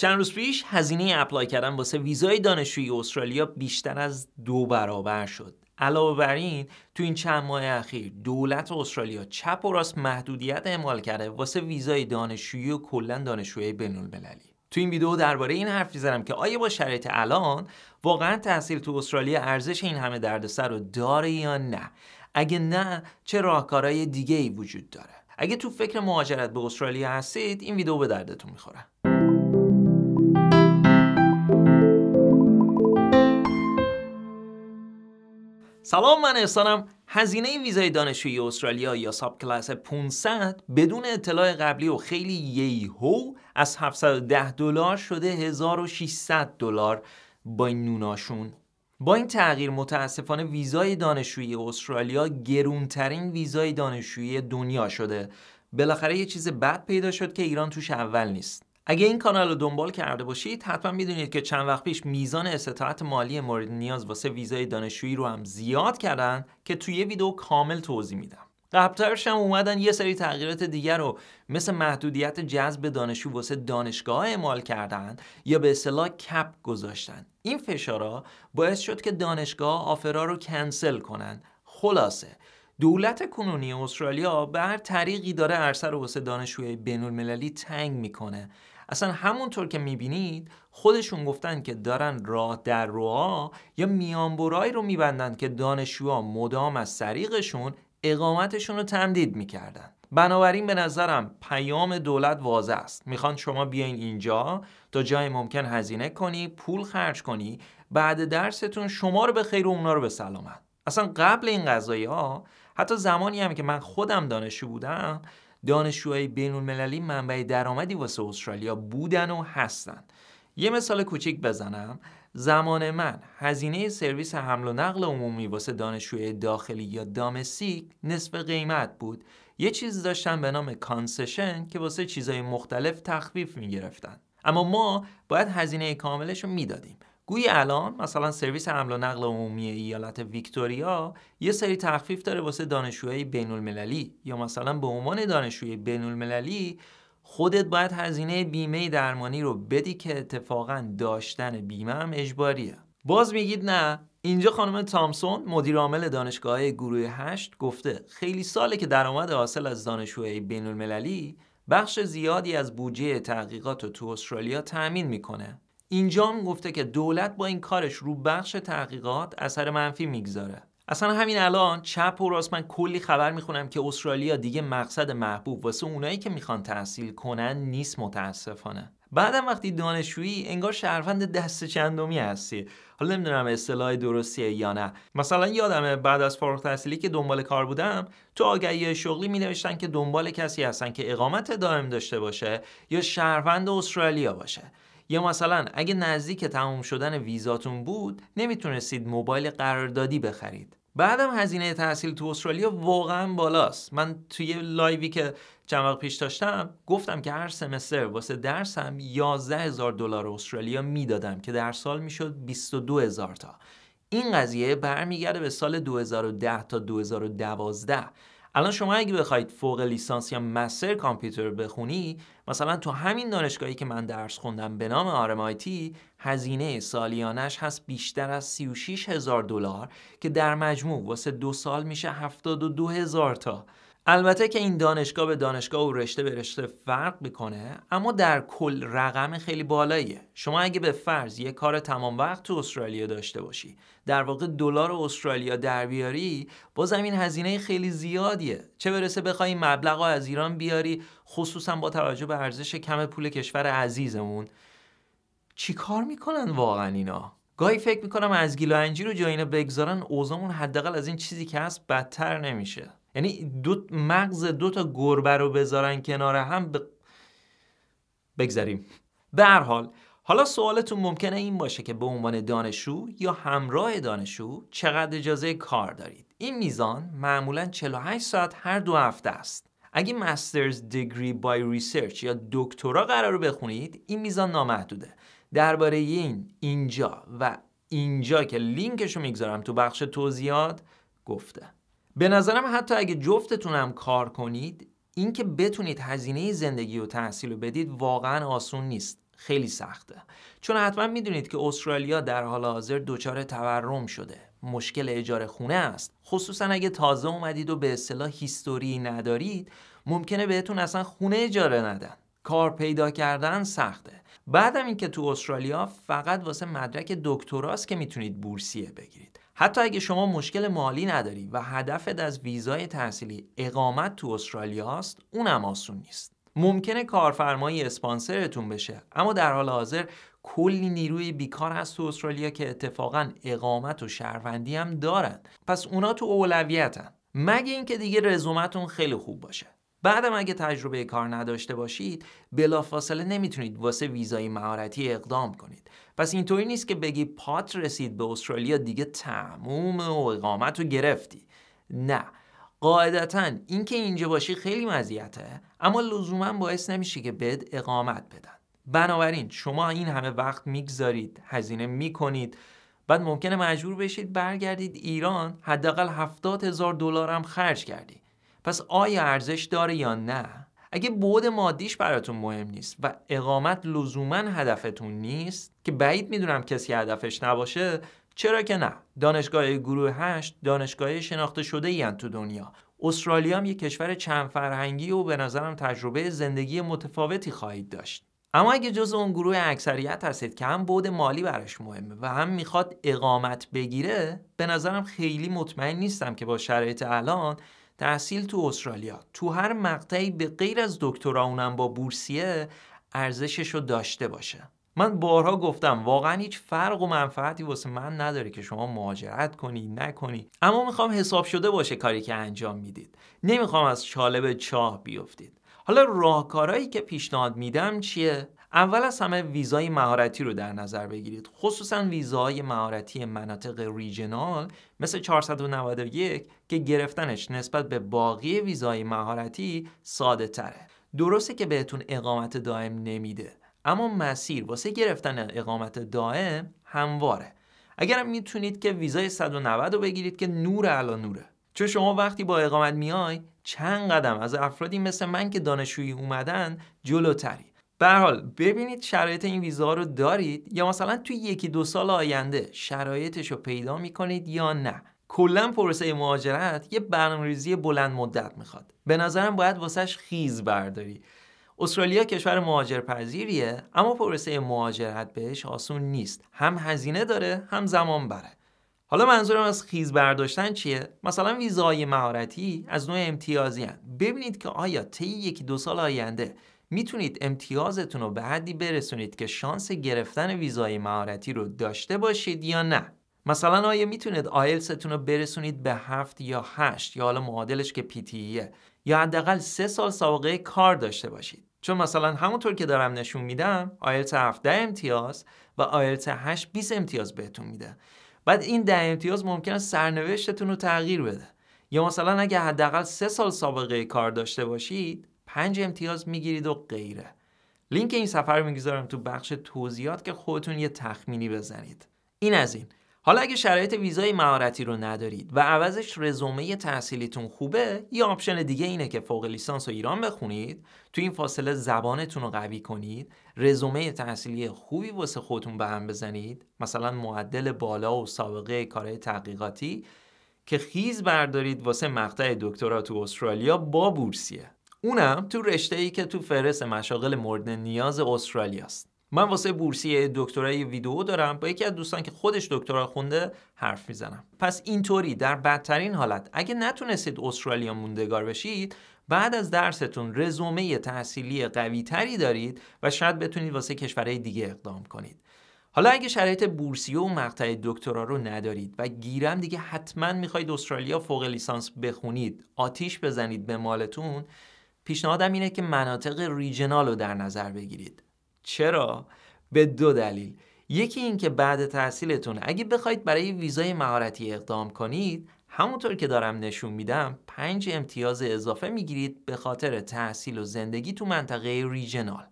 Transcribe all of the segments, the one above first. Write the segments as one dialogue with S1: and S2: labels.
S1: چند روز پیش هزینه اپلای کردن واسه ویزای دانشجویی استرالیا بیشتر از دو برابر شد علاوه بر این تو این چند ماه اخیر دولت استرالیا چپ و راست محدودیت اعمال کرده واسه ویزای دانشجویی و کلا دانشجوی بین المللی تو این ویدیو درباره این حرف میزنم که آیا با شرایط الان واقعا تاثیر تو استرالیا ارزش این همه دردسر رو داره یا نه اگه نه چه راهکارهای دیگه ای وجود داره اگه تو فکر مهاجرت به استرالیا هستید این ویدیو به دردتون میخوره سلام من احسانم هزینه ویزای دانشجوی استرالیا یا ساب کلاس 500 بدون اطلاع قبلی و خیلی ییهو از 710 دلار شده 1600 دلار با این نوناشون با این تغییر متاسفانه ویزای دانشجوی استرالیا گرونترین ویزای دانشجویی دنیا شده بالاخره یه چیز بد پیدا شد که ایران توش اول نیست اگه این کانال رو دنبال کرده باشید حتما میدونید که چند وقت پیش میزان استطاعت مالی مورد نیاز واسه ویزای دانشجویی رو هم زیاد کردن که توی یه ویدیو کامل توضیح میدم قبلترش هم اومدن یه سری تغییرات دیگر رو مثل محدودیت جذب دانشجو واسه دانشگاه اعمال کردن یا به اصطلاح کپ گذاشتن این فشارا باعث شد که دانشگاه آفرا رو کنسل کنن خلاصه دولت کنونی استرالیا به هر طریقی داره عرصه رو واسه دانشجوی بین المللی تنگ میکنه اصلا همونطور که میبینید خودشون گفتن که دارن راه در روها یا میانبورایی رو میبندن که دانشجوها مدام از سریقشون اقامتشون رو تمدید میکردن بنابراین به نظرم پیام دولت واضح است میخوان شما بیاین اینجا تا جای ممکن هزینه کنی پول خرج کنی بعد درستون شما رو به خیر و اونا رو به سلامت اصلا قبل این قضایی ها حتی زمانی هم که من خودم دانشجو بودم دانشجوهای بین المللی منبع درآمدی واسه استرالیا بودن و هستن یه مثال کوچیک بزنم زمان من هزینه سرویس حمل و نقل عمومی واسه دانشجوی داخلی یا دامسیک نصف قیمت بود یه چیز داشتن به نام کانسشن که واسه چیزهای مختلف تخفیف میگرفتن اما ما باید هزینه کاملش رو میدادیم گویی الان مثلا سرویس حمل و نقل عمومی ایالت ویکتوریا یه سری تخفیف داره واسه دانشجوهای بین المللی یا مثلا به عنوان دانشجوی بین المللی خودت باید هزینه بیمه درمانی رو بدی که اتفاقا داشتن بیمه هم اجباریه باز میگید نه اینجا خانم تامسون مدیر عامل دانشگاه گروه 8 گفته خیلی ساله که درآمد حاصل از دانشجوهای بین المللی بخش زیادی از بودجه تحقیقات تو استرالیا تأمین میکنه اینجا هم گفته که دولت با این کارش رو بخش تحقیقات اثر منفی میگذاره اصلا همین الان چپ و راست من کلی خبر میخونم که استرالیا دیگه مقصد محبوب واسه اونایی که میخوان تحصیل کنن نیست متاسفانه بعدم وقتی دانشجویی انگار شهروند دست چندمی هستی حالا نمیدونم اصطلاح درستیه یا نه مثلا یادمه بعد از فارغ تحصیلی که دنبال کار بودم تو آگهی شغلی مینوشتن که دنبال کسی هستن که اقامت دائم داشته باشه یا شهروند استرالیا باشه یا مثلا اگه نزدیک تمام شدن ویزاتون بود نمیتونستید موبایل قراردادی بخرید بعدم هزینه تحصیل تو استرالیا واقعا بالاست من توی لایوی که چند وقت پیش داشتم گفتم که هر سمستر واسه درسم 11 هزار دلار استرالیا میدادم که در سال میشد 22 هزار تا این قضیه برمیگرده به سال 2010 تا 2012 الان شما اگه بخواید فوق لیسانس یا مستر کامپیوتر بخونی مثلا تو همین دانشگاهی که من درس خوندم به نام آرمایتی هزینه سالیانش هست بیشتر از 36 هزار دلار که در مجموع واسه دو سال میشه 72 هزار تا البته که این دانشگاه به دانشگاه و رشته به رشته فرق میکنه اما در کل رقم خیلی بالاییه شما اگه به فرض یه کار تمام وقت تو استرالیا داشته باشی در واقع دلار استرالیا در بیاری با این هزینه خیلی زیادیه چه برسه بخوای این مبلغ از ایران بیاری خصوصا با توجه به ارزش کم پول کشور عزیزمون چی کار میکنن واقعا اینا گاهی فکر میکنم از و رو و جایینه بگذارن اوزامون حداقل از این چیزی که هست بدتر نمیشه یعنی دو مغز دو تا گربه رو بذارن کنار هم ب... بگذاریم به هر حال حالا سوالتون ممکنه این باشه که به عنوان دانشجو یا همراه دانشجو چقدر اجازه کار دارید این میزان معمولا 48 ساعت هر دو هفته است اگه مسترز دیگری بای ریسرچ یا دکترا قرار رو بخونید این میزان نامحدوده درباره این اینجا و اینجا که لینکش رو میگذارم تو بخش توضیحات گفته به نظرم حتی اگه جفتتون کار کنید اینکه بتونید هزینه زندگی و تحصیل رو بدید واقعا آسون نیست خیلی سخته چون حتما میدونید که استرالیا در حال حاضر دچار تورم شده مشکل اجاره خونه است خصوصا اگه تازه اومدید و به اصطلاح هیستوری ندارید ممکنه بهتون اصلا خونه اجاره ندن کار پیدا کردن سخته بعدم اینکه تو استرالیا فقط واسه مدرک دکتراست که میتونید بورسیه بگیرید حتی اگه شما مشکل مالی نداری و هدفت از ویزای تحصیلی اقامت تو استرالیا است اونم آسون نیست ممکنه کارفرمایی اسپانسرتون بشه اما در حال حاضر کلی نیروی بیکار هست تو استرالیا که اتفاقا اقامت و شهروندی هم دارن پس اونا تو اولویتن مگه اینکه دیگه رزومتون خیلی خوب باشه بعدم اگه تجربه کار نداشته باشید بلافاصله نمیتونید واسه ویزای مهارتی اقدام کنید پس اینطوری نیست که بگی پات رسید به استرالیا دیگه تموم و اقامت رو گرفتی نه قاعدتا اینکه اینجا باشی خیلی مزیته اما لزوما باعث نمیشه که بد اقامت بدن بنابراین شما این همه وقت میگذارید هزینه میکنید بعد ممکنه مجبور بشید برگردید ایران حداقل هفتاد هزار دلار هم خرج کردید پس آیا ارزش داره یا نه اگه بود مادیش براتون مهم نیست و اقامت لزوما هدفتون نیست که بعید میدونم کسی هدفش نباشه چرا که نه دانشگاه گروه 8 دانشگاه شناخته شده این تو دنیا استرالیا هم یک کشور چند فرهنگی و به نظرم تجربه زندگی متفاوتی خواهید داشت اما اگه جز اون گروه اکثریت هستید که هم بود مالی براش مهمه و هم میخواد اقامت بگیره به نظرم خیلی مطمئن نیستم که با شرایط الان تحصیل تو استرالیا تو هر مقطعی به غیر از دکترا اونم با بورسیه ارزشش رو داشته باشه من بارها گفتم واقعا هیچ فرق و منفعتی واسه من نداره که شما مهاجرت کنی نکنی اما میخوام حساب شده باشه کاری که انجام میدید نمیخوام از چاله به چاه بیفتید حالا راهکارهایی که پیشنهاد میدم چیه اول از همه ویزای مهارتی رو در نظر بگیرید خصوصا ویزای مهارتی مناطق ریجنال مثل 491 که گرفتنش نسبت به باقی ویزای مهارتی ساده تره درسته که بهتون اقامت دائم نمیده اما مسیر واسه گرفتن اقامت دائم همواره اگرم میتونید که ویزای 190 رو بگیرید که نور الان نوره چون شما وقتی با اقامت میای چند قدم از افرادی مثل من که دانشجویی اومدن جلوتری به حال ببینید شرایط این ویزا رو دارید یا مثلا توی یکی دو سال آینده شرایطش رو پیدا میکنید یا نه کلا پروسه مهاجرت یه برنامه‌ریزی بلند مدت میخواد به نظرم باید واسش خیز برداری استرالیا کشور مهاجرپذیریه اما پروسه مهاجرت بهش آسون نیست هم هزینه داره هم زمان بره حالا منظورم از خیز برداشتن چیه مثلا ویزای مهارتی از نوع امتیازی ببینید که آیا طی یکی دو سال آینده میتونید امتیازتون رو به حدی برسونید که شانس گرفتن ویزای مهارتی رو داشته باشید یا نه مثلا آیا میتونید آیلستون رو برسونید به هفت یا هشت یا حالا معادلش که پیتیه یا حداقل سه سال سابقه کار داشته باشید چون مثلا همونطور که دارم نشون میدم هفت ده امتیاز و آیلت 8 20 امتیاز بهتون میده بعد این ده امتیاز ممکنه سرنوشتتون رو تغییر بده یا مثلا اگه حداقل سه سال سابقه کار داشته باشید پنج امتیاز میگیرید و غیره لینک این سفر رو میگذارم تو بخش توضیحات که خودتون یه تخمینی بزنید این از این حالا اگه شرایط ویزای مهارتی رو ندارید و عوضش رزومه تحصیلیتون خوبه یه آپشن دیگه اینه که فوق لیسانس رو ایران بخونید تو این فاصله زبانتون رو قوی کنید رزومه تحصیلی خوبی واسه خودتون به هم بزنید مثلا معدل بالا و سابقه کارهای تحقیقاتی که خیز بردارید واسه مقطع دکترا تو استرالیا با بورسیه اونم تو رشته ای که تو فهرست مشاغل مورد نیاز است. من واسه بورسیه دکترای ویدئو دارم با یکی از دوستان که خودش دکترا خونده حرف میزنم پس اینطوری در بدترین حالت اگه نتونستید استرالیا موندگار بشید بعد از درستون رزومه تحصیلی قوی تری دارید و شاید بتونید واسه کشورهای دیگه اقدام کنید حالا اگه شرایط بورسیه و مقطع دکترا رو ندارید و گیرم دیگه حتما میخواید استرالیا فوق لیسانس بخونید آتیش بزنید به مالتون پیشنهادم اینه که مناطق ریجنال رو در نظر بگیرید چرا به دو دلیل یکی اینکه بعد تحصیلتون اگه بخواید برای ویزای مهارتی اقدام کنید همونطور که دارم نشون میدم پنج امتیاز اضافه میگیرید به خاطر تحصیل و زندگی تو منطقه ریجنال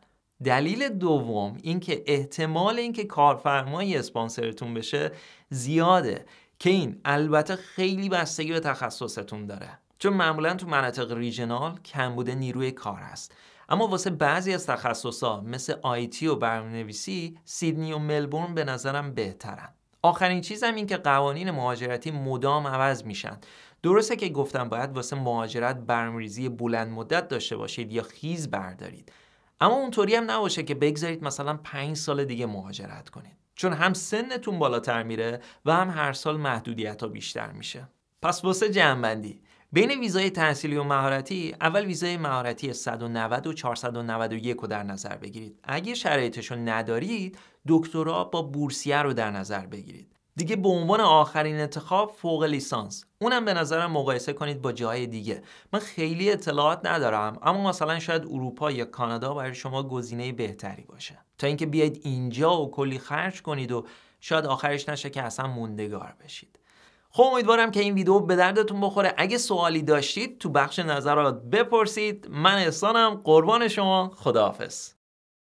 S1: دلیل دوم اینکه احتمال اینکه کارفرمای اسپانسرتون بشه زیاده که این البته خیلی بستگی به تخصصتون داره چون معمولا تو مناطق ریژنال بوده نیروی کار هست اما واسه بعضی از تخصصا مثل آیتی و برنامه‌نویسی سیدنی و ملبورن به نظرم بهترن آخرین چیزم این که قوانین مهاجرتی مدام عوض میشن درسته که گفتم باید واسه مهاجرت برنامه‌ریزی بلند مدت داشته باشید یا خیز بردارید اما اونطوری هم نباشه که بگذارید مثلا پنج سال دیگه مهاجرت کنید چون هم سنتون بالاتر میره و هم هر سال محدودیت ها بیشتر میشه پس واسه جنبندی بین ویزای تحصیلی و مهارتی اول ویزای مهارتی 190 و 491 رو در نظر بگیرید اگه شرایطش رو ندارید دکترا با بورسیه رو در نظر بگیرید دیگه به عنوان آخرین انتخاب فوق لیسانس اونم به نظرم مقایسه کنید با جای دیگه من خیلی اطلاعات ندارم اما مثلا شاید اروپا یا کانادا برای شما گزینه بهتری باشه تا اینکه بیاید اینجا و کلی خرج کنید و شاید آخرش نشه که اصلا موندگار بشید خب امیدوارم که این ویدیو به دردتون بخوره اگه سوالی داشتید تو بخش نظرات بپرسید من احسانم قربان شما خداحافظ